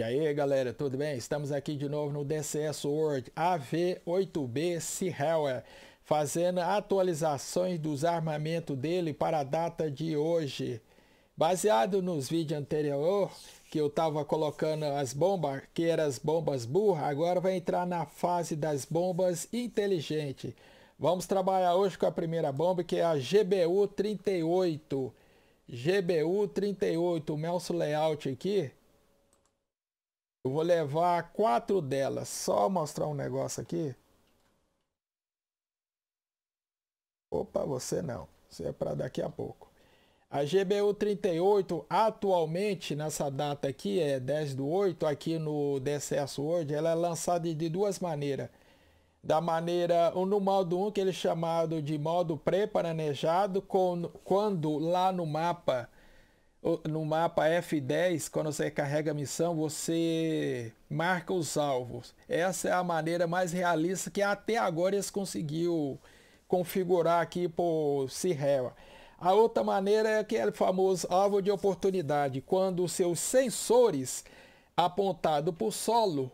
E aí galera, tudo bem? Estamos aqui de novo no DCS World AV-8B Sihauer fazendo atualizações dos armamentos dele para a data de hoje. Baseado nos vídeos anteriores que eu estava colocando as bombas, que eram as bombas burra, agora vai entrar na fase das bombas inteligente. Vamos trabalhar hoje com a primeira bomba que é a GBU-38. GBU-38, o Melso layout aqui eu vou levar quatro delas. Só mostrar um negócio aqui. Opa, você não. Isso é para daqui a pouco. A GBU 38, atualmente, nessa data aqui, é 10 do 8, aqui no DCS hoje. ela é lançada de duas maneiras. Da maneira, no modo 1, que ele é chamado de modo pré-planejado, quando lá no mapa no mapa F10, quando você carrega a missão, você marca os alvos. Essa é a maneira mais realista que até agora eles conseguiu configurar aqui por Sierra. A outra maneira é aquele famoso alvo de oportunidade, quando seus sensores apontados para o solo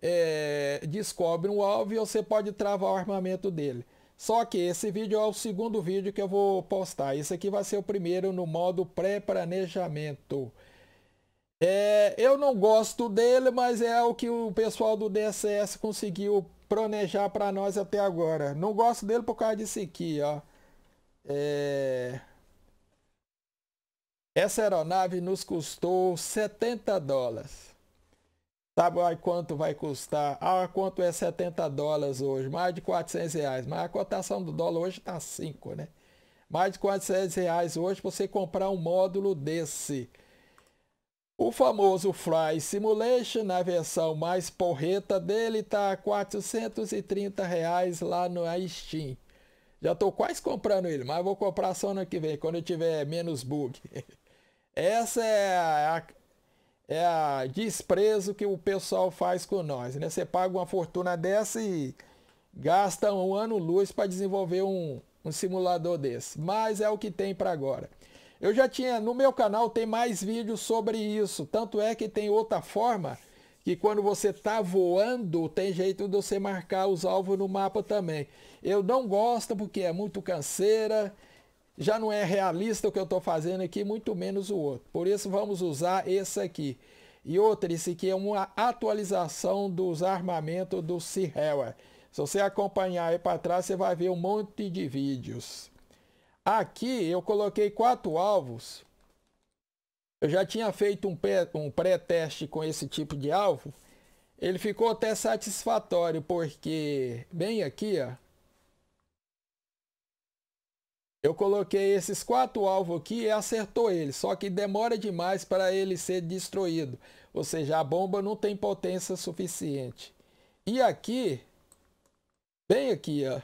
é, descobrem um alvo e você pode travar o armamento dele. Só que esse vídeo é o segundo vídeo que eu vou postar. Esse aqui vai ser o primeiro no modo pré-planejamento. É, eu não gosto dele, mas é o que o pessoal do DSS conseguiu planejar para nós até agora. Não gosto dele por causa disso aqui, ó. É... Essa aeronave nos custou 70 dólares. Sabe ai, quanto vai custar? Ah, quanto é 70 dólares hoje? Mais de 400 reais. Mas a cotação do dólar hoje está 5, né? Mais de 400 reais hoje para você comprar um módulo desse. O famoso Fly Simulation, na versão mais porreta dele, está a 430 reais lá no Steam. Já estou quase comprando ele, mas vou comprar só no ano que vem, quando eu tiver menos bug. Essa é a é a desprezo que o pessoal faz com nós. Né? Você paga uma fortuna dessa e gasta um ano luz para desenvolver um, um simulador desse. Mas é o que tem para agora. Eu já tinha, no meu canal tem mais vídeos sobre isso. Tanto é que tem outra forma que quando você tá voando, tem jeito de você marcar os alvos no mapa também. Eu não gosto porque é muito canseira já não é realista o que eu estou fazendo aqui, muito menos o outro. Por isso vamos usar esse aqui. E outro esse aqui é uma atualização dos armamentos do Sirhewa. Se você acompanhar aí para trás, você vai ver um monte de vídeos. Aqui eu coloquei quatro alvos. Eu já tinha feito um pré-teste com esse tipo de alvo. Ele ficou até satisfatório, porque bem aqui, ó eu coloquei esses quatro alvos aqui e acertou ele, só que demora demais para ele ser destruído. Ou seja, a bomba não tem potência suficiente. E aqui, bem aqui, ó.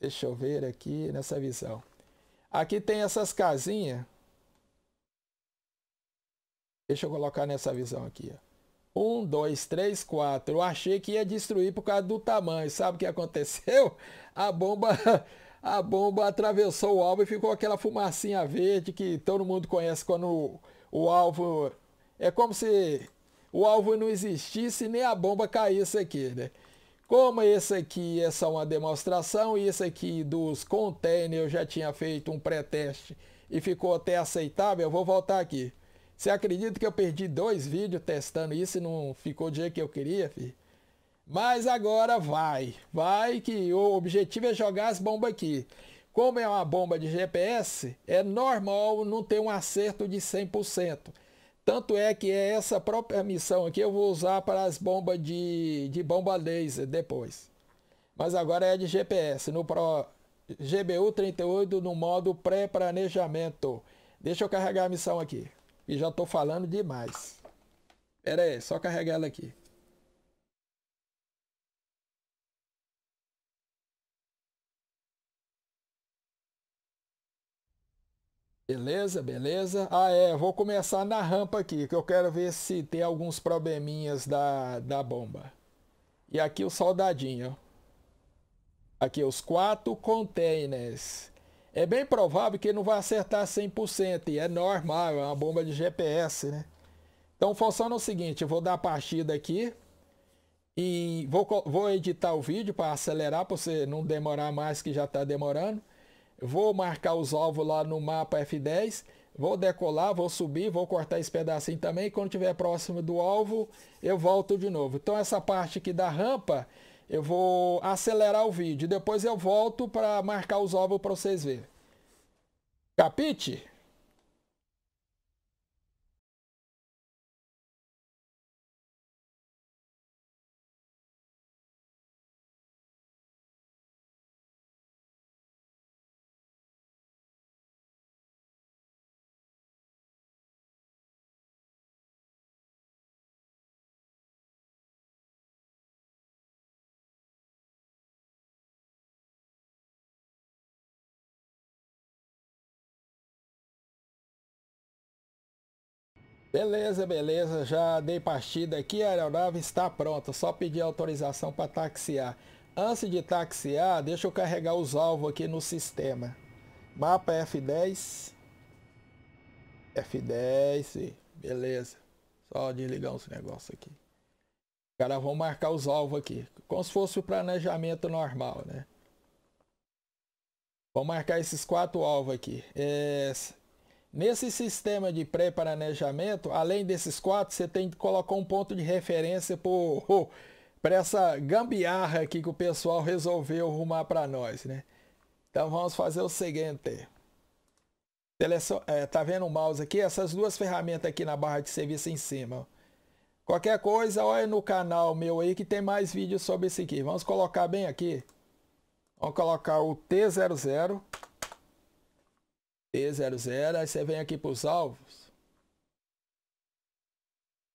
Deixa eu ver aqui nessa visão. Aqui tem essas casinhas. Deixa eu colocar nessa visão aqui, ó. dois, três, quatro. Eu achei que ia destruir por causa do tamanho. Sabe o que aconteceu? A bomba a bomba atravessou o alvo e ficou aquela fumacinha verde que todo mundo conhece quando o, o alvo. É como se o alvo não existisse nem a bomba caísse aqui, né? Como esse aqui é só uma demonstração, e esse aqui dos containers eu já tinha feito um pré-teste e ficou até aceitável, eu vou voltar aqui. Você acredita que eu perdi dois vídeos testando isso e não ficou do jeito que eu queria, filho? Mas agora vai. Vai que o objetivo é jogar as bombas aqui. Como é uma bomba de GPS, é normal não ter um acerto de 100%. Tanto é que é essa própria missão aqui eu vou usar para as bombas de, de bomba laser depois. Mas agora é de GPS, no Pro GBU-38 no modo pré-planejamento. Deixa eu carregar a missão aqui. E já estou falando demais. Pera aí, só carregar ela aqui. Beleza, beleza. Ah, é, vou começar na rampa aqui, que eu quero ver se tem alguns probleminhas da, da bomba. E aqui o soldadinho. Aqui os quatro containers. É bem provável que não vai acertar 100%, e é normal, é uma bomba de GPS, né? Então funciona o seguinte, eu vou dar a partida aqui e vou, vou editar o vídeo para acelerar, para você não demorar mais que já está demorando vou marcar os alvos lá no mapa F10, vou decolar, vou subir, vou cortar esse pedacinho também, quando estiver próximo do alvo, eu volto de novo. Então essa parte aqui da rampa, eu vou acelerar o vídeo, depois eu volto para marcar os alvos para vocês verem. Capite? Beleza, beleza, já dei partida aqui, a aeronave está pronta, só pedir autorização para taxiar. Antes de taxiar, deixa eu carregar os alvos aqui no sistema. Mapa F10. F10, beleza. Só desligar os negócios aqui. Cara, vão marcar os alvos aqui, como se fosse o planejamento normal, né? Vou marcar esses quatro alvos aqui. É, Nesse sistema de pré-planejamento, além desses quatro, você tem que colocar um ponto de referência para essa gambiarra aqui que o pessoal resolveu arrumar para nós, né? Então vamos fazer o seguinte. Selecion... É, tá vendo o mouse aqui? Essas duas ferramentas aqui na barra de serviço em cima. Qualquer coisa, olha no canal meu aí que tem mais vídeos sobre isso aqui. Vamos colocar bem aqui. Vamos colocar o T00. P00, aí você vem aqui para os alvos.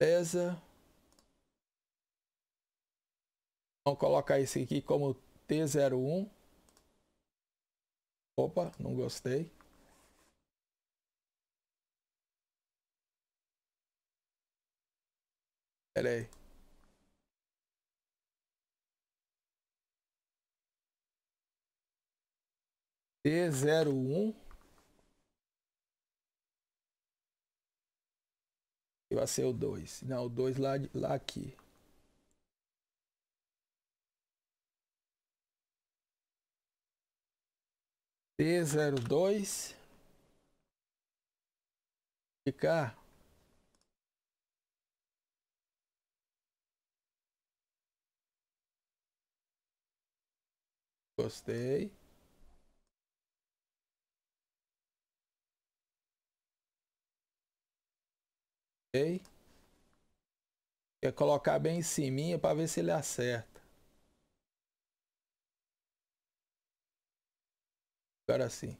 Beleza. Vamos então, colocar esse aqui como T01. Opa, não gostei. Pera aí. T01. Vai ser o 2. Não, o 2 lá, lá aqui. T02 dois ficar Gostei. ok? Ia colocar bem em cima para ver se ele acerta. Agora sim.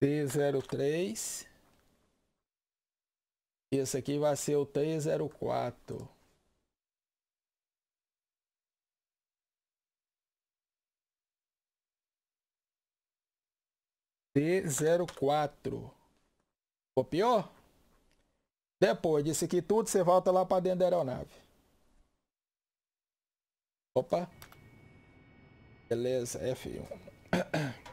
T03. esse aqui vai ser o T04. T04. Copiou? Depois disso aqui tudo, você volta lá para dentro da aeronave. Opa. Beleza, F1.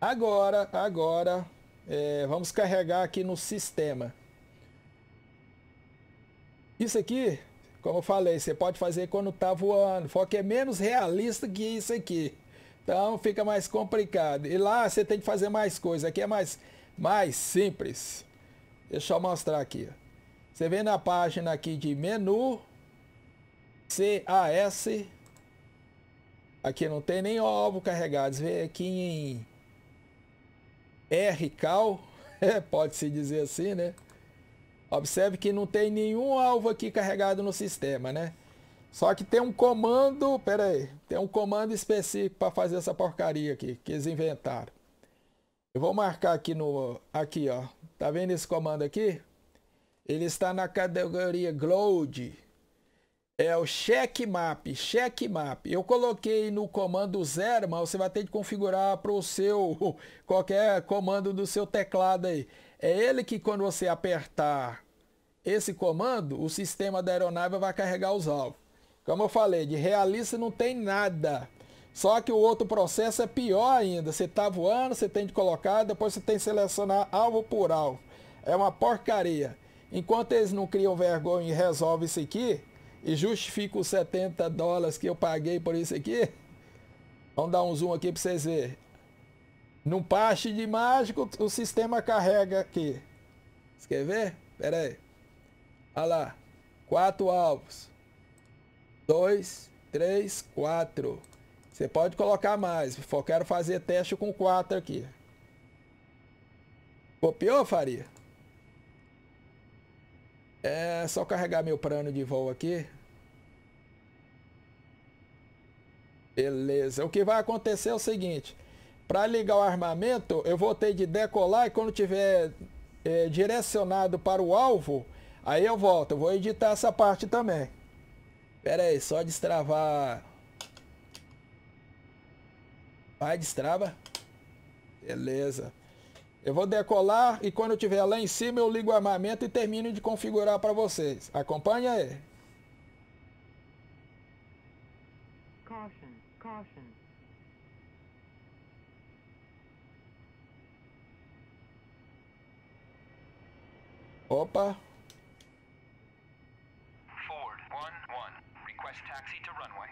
Agora, agora, é, vamos carregar aqui no sistema. Isso aqui, como eu falei, você pode fazer quando tá voando. Só que é menos realista que isso aqui. Então fica mais complicado. E lá você tem que fazer mais coisas. Aqui é mais, mais simples. Deixa eu mostrar aqui. Você vem na página aqui de menu. CAS. Aqui não tem nem alvo Você Vem aqui em RCAL. É, pode-se dizer assim, né? Observe que não tem nenhum alvo aqui carregado no sistema, né? Só que tem um comando, pera aí, tem um comando específico para fazer essa porcaria aqui, que eles inventaram. Eu vou marcar aqui no, aqui ó, Tá vendo esse comando aqui? Ele está na categoria Gload. É o check map, check map. Eu coloquei no comando zero, mas você vai ter que configurar para o seu qualquer comando do seu teclado aí. É ele que quando você apertar esse comando, o sistema da aeronave vai carregar os alvos. Como eu falei, de realista não tem nada. Só que o outro processo é pior ainda. Você tá voando, você tem de colocar, depois você tem que selecionar alvo por alvo. É uma porcaria. Enquanto eles não criam vergonha e resolvem isso aqui, e justificam os 70 dólares que eu paguei por isso aqui, vamos dar um zoom aqui para vocês verem. Num paste de mágico, o sistema carrega aqui. Você quer ver? Pera aí. Olha lá. Quatro alvos. Dois, três, quatro. Você pode colocar mais. quero fazer teste com 4 aqui. Copiou, Faria? É só carregar meu plano de voo aqui. Beleza. O que vai acontecer é o seguinte. Para ligar o armamento, eu vou ter de decolar e quando tiver é, direcionado para o alvo, aí eu volto. Eu vou editar essa parte também. Pera aí, só destravar Vai, destrava. Beleza. Eu vou decolar e quando eu estiver lá em cima eu ligo o armamento e termino de configurar para vocês. Acompanha aí. Opa. Ford, one, one. Request taxi to runway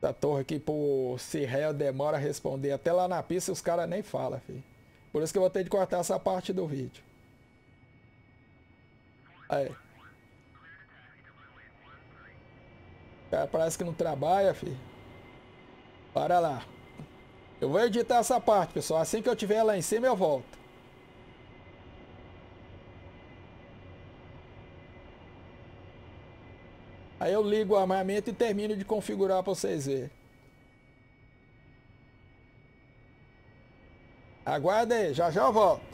da torre aqui por se réu demora a responder. Até lá na pista os caras nem falam, filho. Por isso que eu vou ter de cortar essa parte do vídeo. Aí. Cara, parece que não trabalha, filho. Para lá. Eu vou editar essa parte, pessoal. Assim que eu tiver lá em cima, eu volto. Aí eu ligo o armamento e termino de configurar para vocês verem. Aguardem, já já eu volto.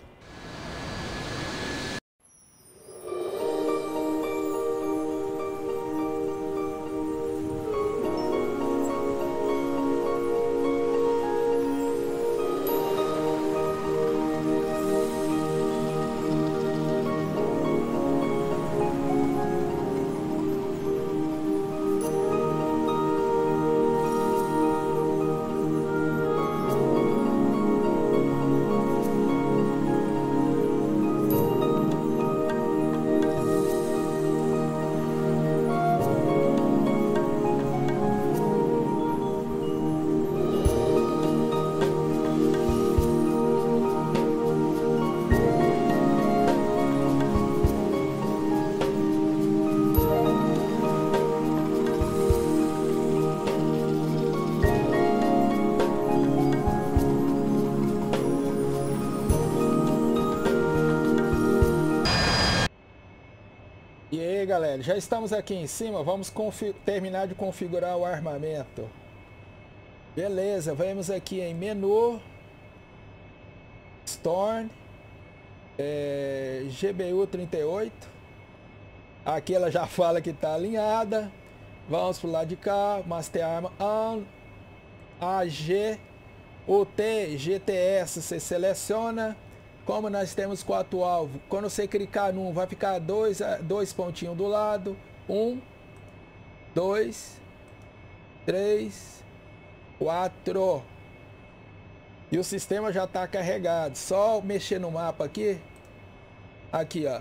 aí, galera. Já estamos aqui em cima. Vamos terminar de configurar o armamento. Beleza, vamos aqui em menu. Storm. É, GBU 38. Aqui ela já fala que está alinhada. Vamos pro lado de cá. Master Arma AG. UT, GTS, você seleciona. Como nós temos quatro alvos, quando você clicar num, vai ficar dois, eh, dois pontinhos do lado. Um, dois, três, quatro. E o sistema já está carregado. Só mexer no mapa aqui. Aqui, ó.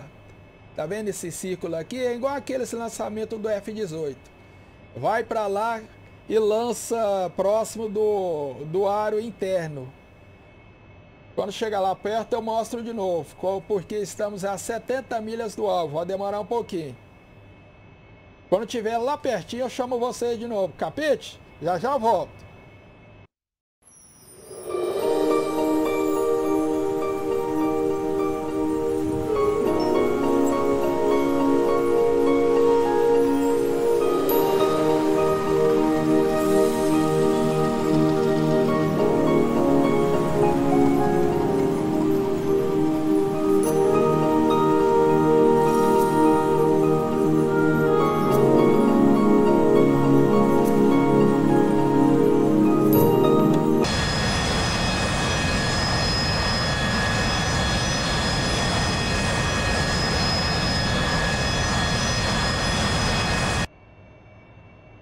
Tá vendo esse círculo aqui? É igual aquele lançamento do F-18. Vai para lá e lança próximo do, do aro interno. Quando chega lá perto, eu mostro de novo, porque estamos a 70 milhas do alvo, vai demorar um pouquinho. Quando tiver lá pertinho, eu chamo vocês de novo. Capite? Já já volto.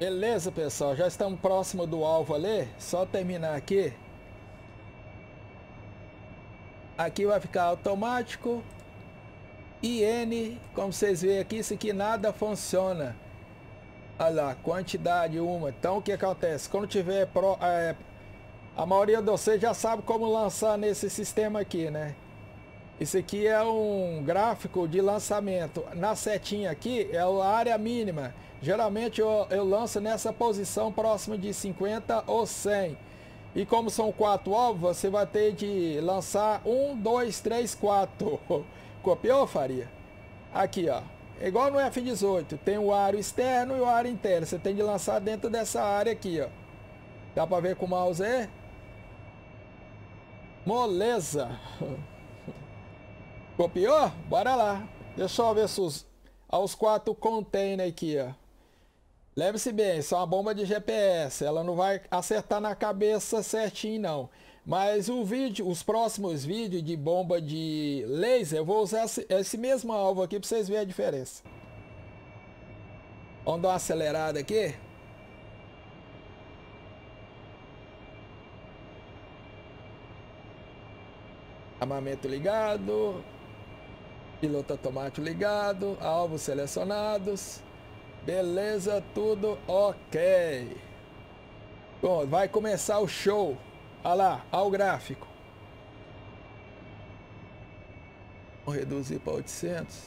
Beleza, pessoal. Já estamos próximo do alvo ali. Só terminar aqui. Aqui vai ficar automático. IN, como vocês veem aqui, isso aqui nada funciona. Olha lá, quantidade uma. Então o que acontece? Quando tiver pro, é, a maioria de vocês já sabe como lançar nesse sistema aqui, né? Isso aqui é um gráfico de lançamento. Na setinha aqui é a área mínima. Geralmente eu, eu lanço nessa posição próximo de 50 ou 100. E como são quatro ovos, você vai ter de lançar um, dois, três, quatro. Copiou, Faria? Aqui, ó. É igual no F18, tem o aro externo e o aro interno. Você tem de lançar dentro dessa área aqui, ó. Dá pra ver com o mouse aí? Moleza! Copiou? Bora lá. Deixa eu ver se os, aos quatro container né, aqui, ó leve se bem, isso é uma bomba de GPS, ela não vai acertar na cabeça certinho não. Mas o vídeo, os próximos vídeos de bomba de laser, eu vou usar esse, esse mesmo alvo aqui para vocês verem a diferença. Vamos dar uma acelerada aqui. Armamento ligado. Piloto automático ligado. Alvos selecionados. Beleza, tudo ok. Bom, vai começar o show. Olha lá, olha o gráfico. Vou reduzir para 800.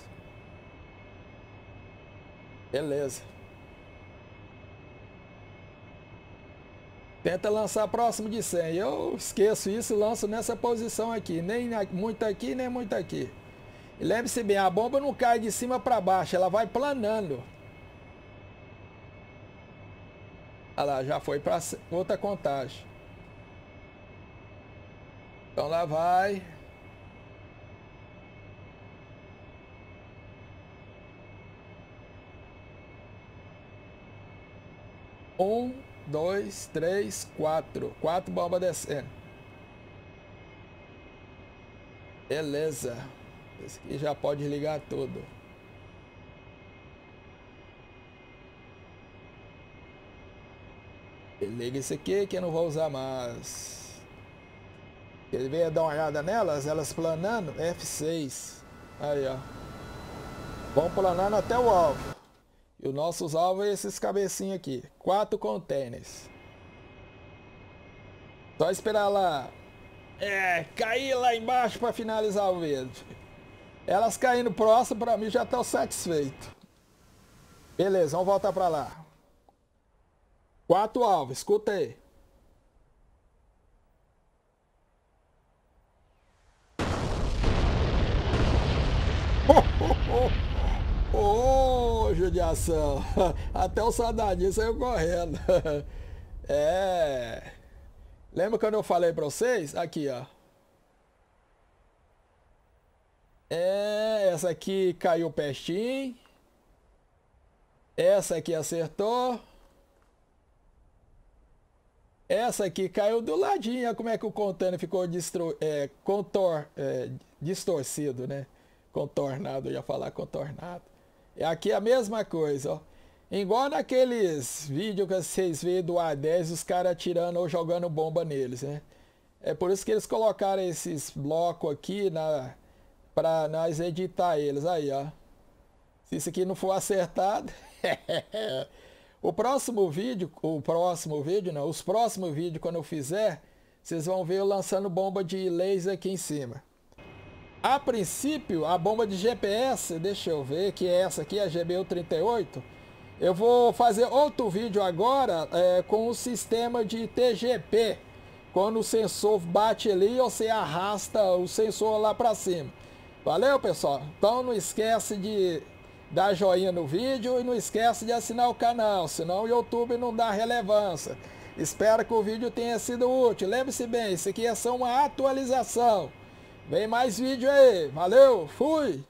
Beleza. Tenta lançar próximo de 100. Eu esqueço isso e lanço nessa posição aqui. Nem muito aqui, nem muito aqui. Lembre-se bem, a bomba não cai de cima para baixo. Ela vai planando. Olha lá, já foi para outra contagem. Então lá vai. Um, dois, três, quatro. Quatro bombas descendo. Beleza. Esse aqui já pode ligar tudo. Liga esse aqui que eu não vou usar mais. Ele veio dar uma olhada nelas, elas planando. F6. Aí, ó. Vão planando até o alvo. E os nossos alvos é esses cabecinhos aqui. Quatro containers. Só esperar lá. É, cair lá embaixo para finalizar o verde. Elas caindo próximo, para mim já estão satisfeito. Beleza, vamos voltar para lá. Quatro alvos, escuta aí. Ô, oh, oh, oh, judiação. Até o Sadadinho saiu correndo. É. Lembra quando eu falei pra vocês? Aqui, ó. É, essa aqui caiu pestinho. Essa aqui acertou. Essa aqui caiu do ladinho, como é que o contorno ficou distro, é, contor, é, distorcido, né? Contornado, eu ia falar contornado. E aqui a mesma coisa, ó. Igual naqueles vídeos que vocês veem do A10, os caras tirando ou jogando bomba neles, né? É por isso que eles colocaram esses blocos aqui na, pra nós editar eles. Aí, ó. Se isso aqui não for acertado... É, o próximo vídeo, o próximo vídeo, não, né, os próximos vídeos quando eu fizer, vocês vão ver eu lançando bomba de laser aqui em cima. A princípio, a bomba de GPS, deixa eu ver, que é essa aqui, a GBU-38. Eu vou fazer outro vídeo agora é, com o sistema de TGP. Quando o sensor bate ali, você arrasta o sensor lá para cima. Valeu, pessoal? Então não esquece de dá joinha no vídeo e não esquece de assinar o canal, senão o YouTube não dá relevância. Espero que o vídeo tenha sido útil. Lembre-se bem, isso aqui é só uma atualização. Vem mais vídeo aí. Valeu, fui!